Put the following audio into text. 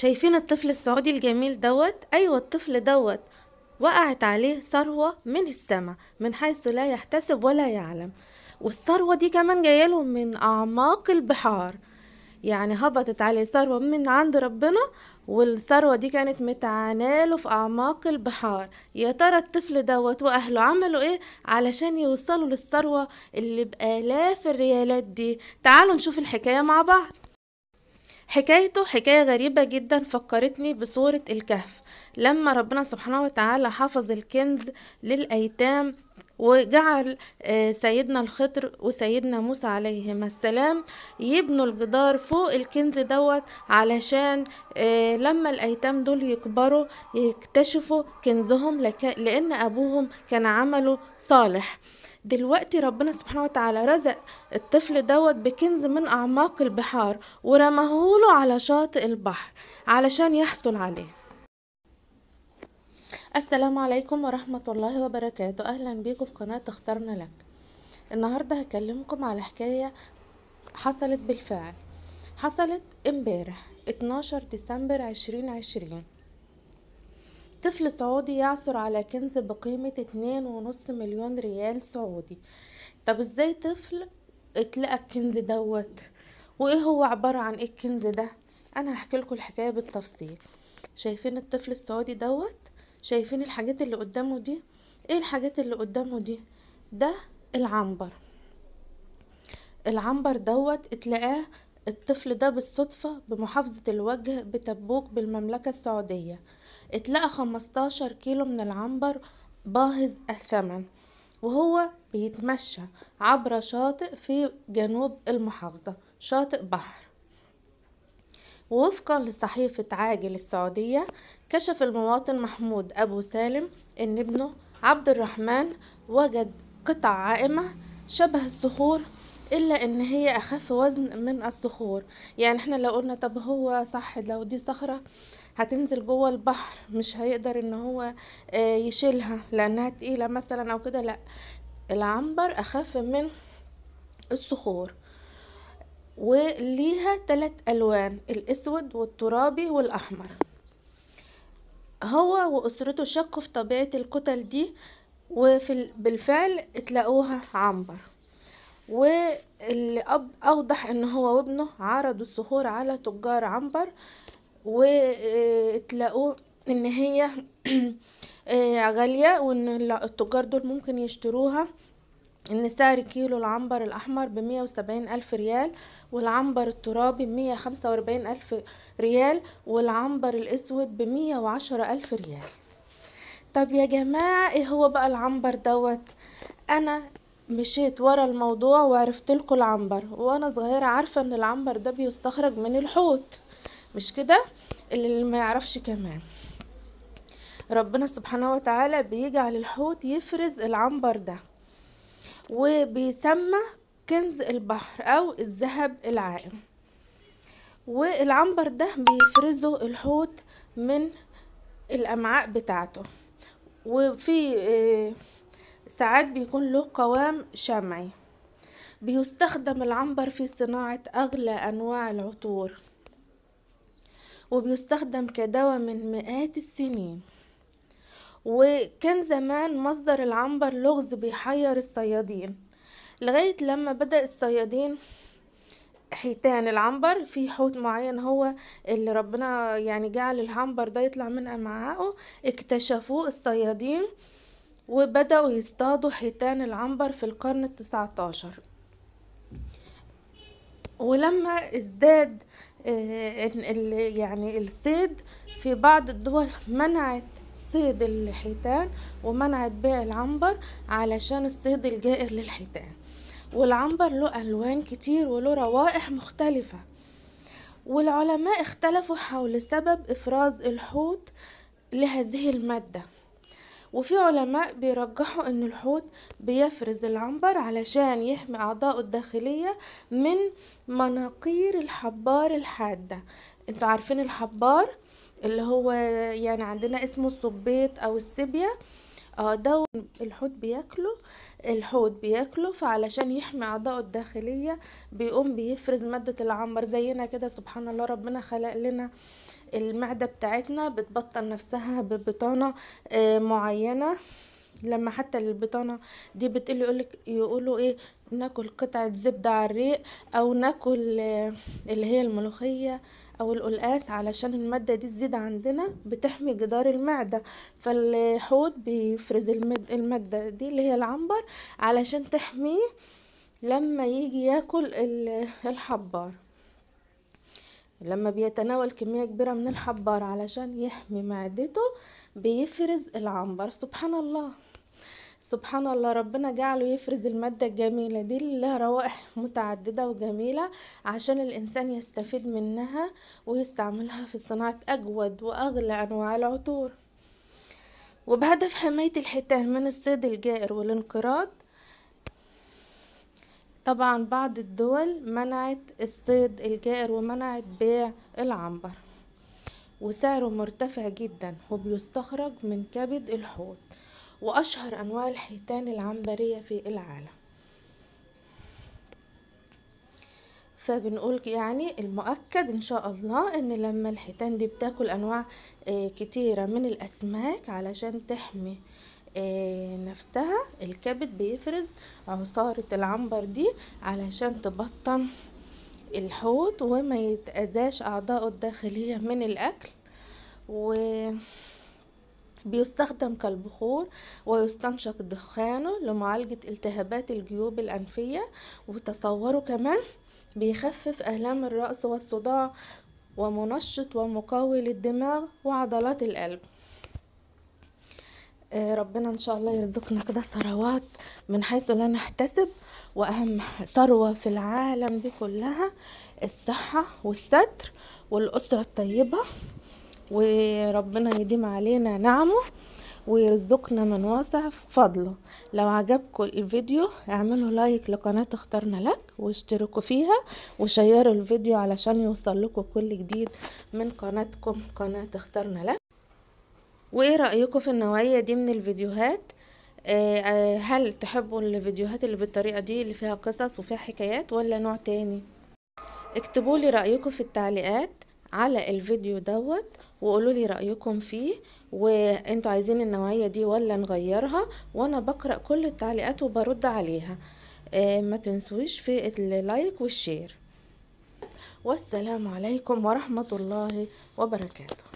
شايفين الطفل السعودي الجميل دوت ايوه الطفل دوت وقعت عليه ثروة من السماء من حيث لا يحتسب ولا يعلم والثروة دي كمان جاية من أعماق البحار يعني هبطت عليه ثروة من عند ربنا والثروة دي كانت متعاناله في أعماق البحار يا ترى الطفل دوت وأهله عملوا إيه علشان يوصلوا للثروة اللي بآلاف الريالات دي تعالوا نشوف الحكاية مع بعض حكايته حكاية غريبة جدا فكرتني بصورة الكهف لما ربنا سبحانه وتعالى حفظ الكنز للأيتام وجعل آه، سيدنا الخضر وسيدنا موسى عليهما السلام يبنوا الجدار فوق الكنز دوت علشان آه، لما الايتام دول يكبروا يكتشفوا كنزهم لان ابوهم كان عمله صالح دلوقتي ربنا سبحانه وتعالى رزق الطفل دوت بكنز من أعماق البحار ورماهوله على شاطئ البحر علشان يحصل عليه السلام عليكم ورحمة الله وبركاته أهلا بيكم في قناة اخترنا لك النهاردة هكلمكم على حكاية حصلت بالفعل حصلت امبارح 12 ديسمبر 2020 طفل سعودي يعثر على كنز بقيمة اتنين ونص مليون ريال سعودي طب ازاي طفل اتلقى الكنز دوت وايه هو عبارة عن ايه الكنز ده انا هحكي لكم الحكاية بالتفصيل شايفين الطفل السعودي دوت شايفين الحاجات اللي قدامه دي ايه الحاجات اللي قدامه دي ده العنبر العنبر دوت اتلقاه الطفل ده بالصدفة بمحافظة الوجه بتبوك بالمملكة السعودية اتلقى خمستاشر كيلو من العنبر باهظ الثمن وهو بيتمشى عبر شاطئ في جنوب المحافظة شاطئ بحر ووفقا لصحيفة عاجل السعودية كشف المواطن محمود أبو سالم أن ابنه عبد الرحمن وجد قطع عائمة شبه الصخور إلا إن هي أخف وزن من الصخور يعني إحنا لو قلنا طب هو صح لو دي صخرة هتنزل جوه البحر مش هيقدر ان هو آه، يشيلها لانها تقيله مثلا او كده لا العنبر اخف من الصخور وليها ثلاث الوان الاسود والترابي والاحمر هو واسرته شقوا في طبيعه الكتل دي وفي بالفعل اتلاقوها عنبر واللي اوضح ان هو وابنه عرضوا الصخور على تجار عنبر وتلاقوا ان هي آه، غالية وان التجار دول ممكن يشتروها ان سعر كيلو العنبر الاحمر بمية وسبعين الف ريال والعنبر الترابي بمية خمسة واربعين الف ريال والعنبر الاسود بمية وعشرة الف ريال طب يا جماعة ايه هو بقى العنبر دوت انا مشيت ورا الموضوع وعرفت لكم العنبر وانا صغيرة عارفة ان العنبر ده بيستخرج من الحوت مش كده اللي ما يعرفش كمان ربنا سبحانه وتعالى بيجعل الحوت يفرز العنبر ده وبيسمى كنز البحر او الذهب العائم والعنبر ده بيفرزه الحوت من الامعاء بتاعته وفي آه، ساعات بيكون له قوام شمعي بيستخدم العنبر في صناعة أغلى أنواع العطور وبيستخدم كدواء من مئات السنين وكان زمان مصدر العنبر لغز بيحير الصيادين لغاية لما بدأ الصيادين حيتان العنبر في حوت معين هو اللي ربنا يعني جعل العنبر ده يطلع من امعائه اكتشفوه الصيادين وبدأوا يصطادوا حيتان العنبر في القرن التسعتاشر ولما ازداد آه، يعني الصيد في بعض الدول منعت صيد الحيتان ومنعت بيع العنبر علشان الصيد الجائر للحيتان والعنبر له ألوان كتير وله روائح مختلفة والعلماء اختلفوا حول سبب إفراز الحوت لهذه المادة وفي علماء بيرجحوا ان الحوت بيفرز العنبر علشان يحمي اعضائه الداخلية من مناقير الحبار الحادة انتوا عارفين الحبار اللي هو يعني عندنا اسمه الصبيط او السبية اه ده الحوت بياكله الحوت بياكله فعلشان يحمي اعضائه الداخليه بيقوم بيفرز ماده العنبر زينا كده سبحان الله ربنا خلق لنا المعدة بتاعتنا بتبطل نفسها ببطانة آه، معينة لما حتى البطانة دي بتقول يقولك يقولوا ايه ناكل قطعة زبدة على الريق او ناكل آه، اللي هي الملوخية او القلقاس علشان المادة دي تزيد عندنا بتحمي جدار المعدة فالحوض بيفرز المادة دي اللي هي العنبر علشان تحميه لما يجي ياكل الحبار لما بيتناول كمية كبيرة من الحبار علشان يحمي معدته بيفرز العنبر سبحان الله سبحان الله ربنا جعله يفرز المادة الجميلة دي اللي لها روائح متعددة وجميلة عشان الإنسان يستفيد منها ويستعملها في صناعة أجود وأغلى أنواع العطور وبهدف حماية الحيتان من الصيد الجائر والانقراض طبعا بعض الدول منعت الصيد الجائر ومنعت بيع العنبر وسعره مرتفع جدا وبيستخرج من كبد الحوت وأشهر أنواع الحيتان العنبرية في العالم فبنقول يعني المؤكد ان شاء الله ان لما الحيتان دي بتاكل انواع آه، كتيره من الاسماك علشان تحمي آه، نفسها الكبد بيفرز عصارة العنبر دي علشان تبطن الحوض وما يتأذاش أعضاؤه الداخلية من الأكل و بيستخدم كالبخور ويستنشق دخانه لمعالجة التهابات الجيوب الأنفية وتصوره كمان بيخفف آلام الرأس والصداع ومنشط ومقوي للدماغ وعضلات القلب آه، ربنا ان شاء الله يرزقنا كده ثروات من حيث لا نحتسب واهم ثروة في العالم دي كلها الصحة والستر والاسرة الطيبة وربنا يديم علينا نعمه ويرزقنا من واسع فضله لو عجبكم الفيديو اعملوا لايك لقناة اخترنا لك واشتركوا فيها وشيروا الفيديو علشان يوصل لكم كل جديد من قناتكم قناة اخترنا لك وايه رأيكم في النوعية دي من الفيديوهات آه، آه، هل تحبوا الفيديوهات اللي بالطريقة دي اللي فيها قصص وفيها حكايات ولا نوع تاني اكتبوا لي رأيكم في التعليقات على الفيديو دوت وقولوا لي رأيكم فيه وانتوا عايزين النوعية دي ولا نغيرها وانا بقرأ كل التعليقات وبرد عليها اه ما تنسوش في اللايك والشير والسلام عليكم ورحمة الله وبركاته